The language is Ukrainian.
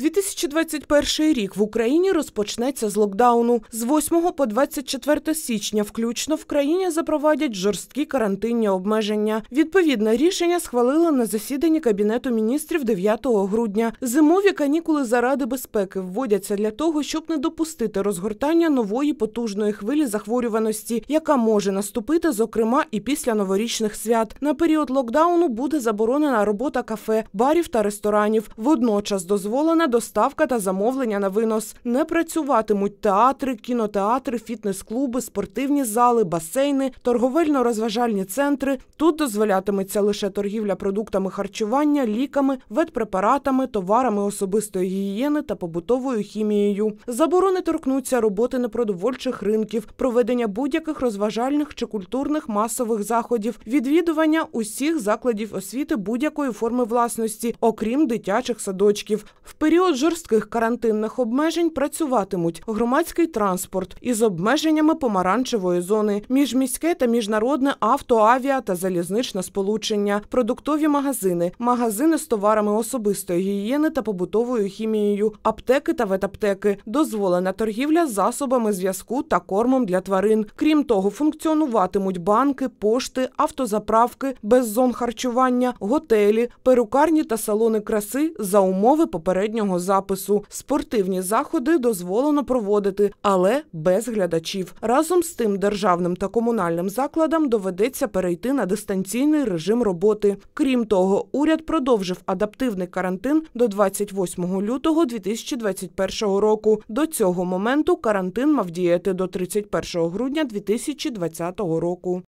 2021 рік в Україні розпочнеться з локдауну. З 8 по 24 січня, включно в країні запровадять жорсткі карантинні обмеження. Відповідне рішення схвалили на засіданні кабінету міністрів 9 грудня. Зимові канікули заради безпеки вводяться для того, щоб не допустити розгортання нової потужної хвилі захворюваності, яка може наступити, зокрема, і після новорічних свят. На період локдауну буде заборонена робота кафе, барів та ресторанів. Водночас дозволена доставка та замовлення на винос. Не працюватимуть театри, кінотеатри, фітнес-клуби, спортивні зали, басейни, торговельно-розважальні центри. Тут дозволятиметься лише торгівля продуктами харчування, ліками, ветпрепаратами, товарами особистої гігієни та побутовою хімією. Заборони торкнуться роботи непродовольчих ринків, проведення будь-яких розважальних чи культурних масових заходів, відвідування усіх закладів освіти будь-якої форми власності, окрім дитячих садочків. В період період жорстких карантинних обмежень працюватимуть громадський транспорт із обмеженнями помаранчевої зони, міжміське та міжнародне авто, авіа та залізничне сполучення, продуктові магазини, магазини з товарами особистої гігієни та побутовою хімією, аптеки та ветаптеки, дозволена торгівля засобами зв'язку та кормом для тварин. Крім того, функціонуватимуть банки, пошти, автозаправки, без зон харчування, готелі, перукарні та салони краси за умови попереднього попереднього запису. Спортивні заходи дозволено проводити, але без глядачів. Разом з тим державним та комунальним закладам доведеться перейти на дистанційний режим роботи. Крім того, уряд продовжив адаптивний карантин до 28 лютого 2021 року. До цього моменту карантин мав діяти до 31 грудня 2020 року.